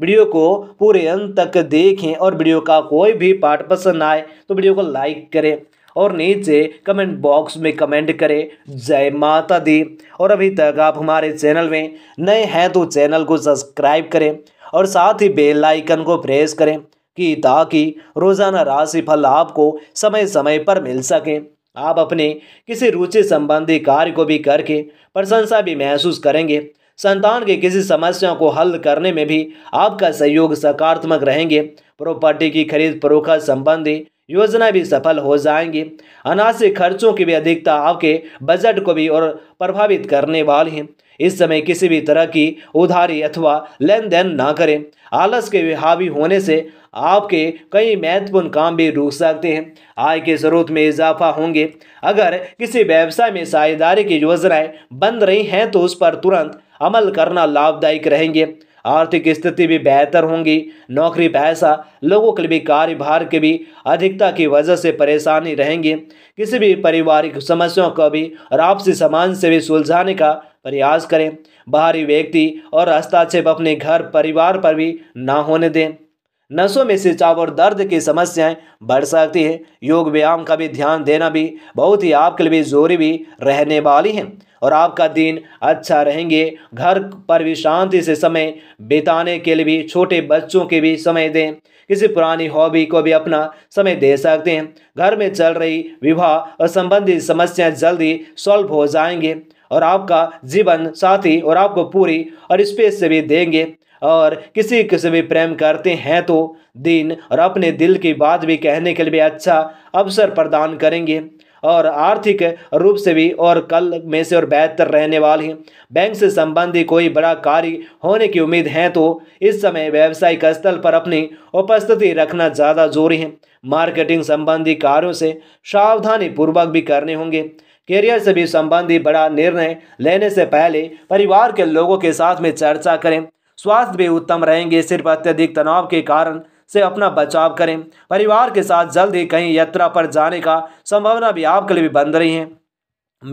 video को पूरे अंत तक देखें और वीडियो का कोई भी पार्ट पसंद आए तो वीडियो को लाइक करें और नीचे कमेंट बॉक्स में कमेंट करें जय माता दी और अभी तक आप हमारे चैनल में नए हैं तो चैनल को सब्सक्राइब करें और साथ ही बेल आइकन को प्रेस करें कि ताकि रोज़ाना राशिफल आपको समय समय पर मिल सकें आप अपने किसी रुचि संबंधी कार्य को भी करके प्रशंसा भी महसूस करेंगे संतान की किसी समस्या को हल करने में भी आपका सहयोग सकारात्मक रहेंगे प्रॉपर्टी की खरीद फरोख्त संबंधी योजना भी सफल हो जाएंगी अनासिक खर्चों की भी अधिकता आपके बजट को भी और प्रभावित करने वाली हैं इस समय किसी भी तरह की उधारी अथवा लेन देन ना करें आलस के हावी होने से आपके कई महत्वपूर्ण काम भी रुक सकते हैं आय के स्रोत में इजाफा होंगे अगर किसी व्यवसाय में साझेदारी की योजनाएं बन रही हैं तो उस पर तुरंत अमल करना लाभदायक रहेंगे आर्थिक स्थिति भी बेहतर होंगी नौकरी पैसा लोगों के भी कार्यभार के भी अधिकता की वजह से परेशानी रहेंगे किसी भी पारिवारिक समस्याओं को भी और आपसी समान से भी सुलझाने का प्रयास करें बाहरी व्यक्ति और हस्ताक्षेप अपने घर परिवार पर भी ना होने दें नसों में सिंचाव और दर्द की समस्याएं बढ़ सकती है योग व्यायाम का भी ध्यान देना भी बहुत ही आपके लिए जोरी भी रहने वाली है और आपका दिन अच्छा रहेंगे घर पर भी शांति से समय बिताने के लिए भी छोटे बच्चों के भी समय दें किसी पुरानी हॉबी को भी अपना समय दे सकते हैं घर में चल रही विवाह और संबंधित समस्याएं जल्दी सॉल्व हो जाएंगे और आपका जीवन साथी और आपको पूरी और स्पेस से भी देंगे और किसी किसी भी प्रेम करते हैं तो दिन और अपने दिल की बात भी कहने के लिए अच्छा अवसर प्रदान करेंगे और आर्थिक रूप से भी और कल में से और बेहतर रहने वाले हैं बैंक से संबंधी कोई बड़ा कार्य होने की उम्मीद है तो इस समय व्यावसायिक स्थल पर अपनी उपस्थिति रखना ज़्यादा जरूरी है मार्केटिंग संबंधी कार्यों से सावधानी पूर्वक भी करने होंगे करियर से भी संबंधी बड़ा निर्णय लेने से पहले परिवार के लोगों के साथ में चर्चा करें स्वास्थ्य भी उत्तम रहेंगे सिर्फ अत्यधिक तनाव के कारण से अपना बचाव करें परिवार के साथ जल्द ही कहीं यात्रा पर जाने का संभावना भी आपके लिए भी बन रही है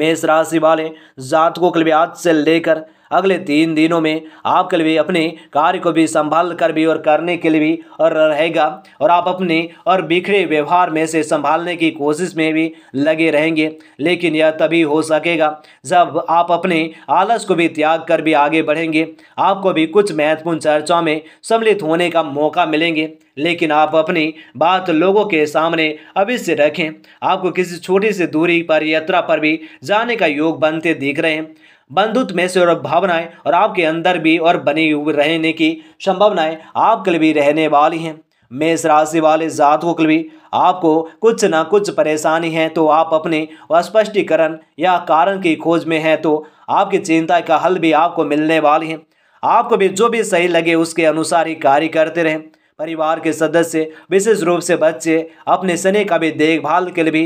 मेष राशि वाले जातकों के लिए आज से लेकर अगले तीन दिनों में आपके लिए अपने कार्य को भी संभाल कर भी और करने के लिए भी और रहेगा और आप अपने और बिखरे व्यवहार में से संभालने की कोशिश में भी लगे रहेंगे लेकिन यह तभी हो सकेगा जब आप अपने आलस को भी त्याग कर भी आगे बढ़ेंगे आपको भी कुछ महत्वपूर्ण चर्चाओं में सम्मिलित होने का मौका मिलेंगे लेकिन आप अपनी बात लोगों के सामने अवश्य रखें आपको किसी छोटी सी दूरी पर यात्रा पर भी जाने का योग बनते दिख रहे हैं बंधुत्व में से और भावनाएं और आपके अंदर भी और बने हुए रहने की संभावनाएं आपके लिए भी रहने वाली हैं मेष राशि वाले जातकों के लिए आपको कुछ ना कुछ परेशानी है तो आप अपने स्पष्टीकरण या कारण की खोज में हैं तो आपकी चिंता का हल भी आपको मिलने वाली है आपको भी जो भी सही लगे उसके अनुसार ही कार्य करते रहें परिवार के सदस्य विशेष रूप से बच्चे अपने स्नेह का भी देखभाल के लिए भी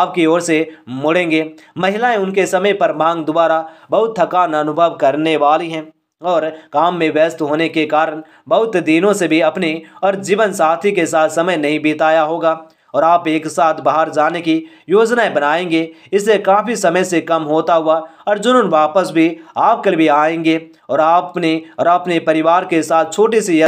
आपकी ओर से मुड़ेंगे महिलाएं उनके समय पर मांग द्वारा बहुत थकान अनुभव करने वाली हैं और काम में व्यस्त होने के कारण बहुत दिनों से भी अपने और जीवन साथी के साथ समय नहीं बिताया होगा और आप एक साथ बाहर जाने की योजनाएं बनाएंगे इससे काफ़ी समय से कम होता हुआ और जुनून वापस भी आपके लिए भी आएंगे और आपने और अपने परिवार के साथ छोटी सी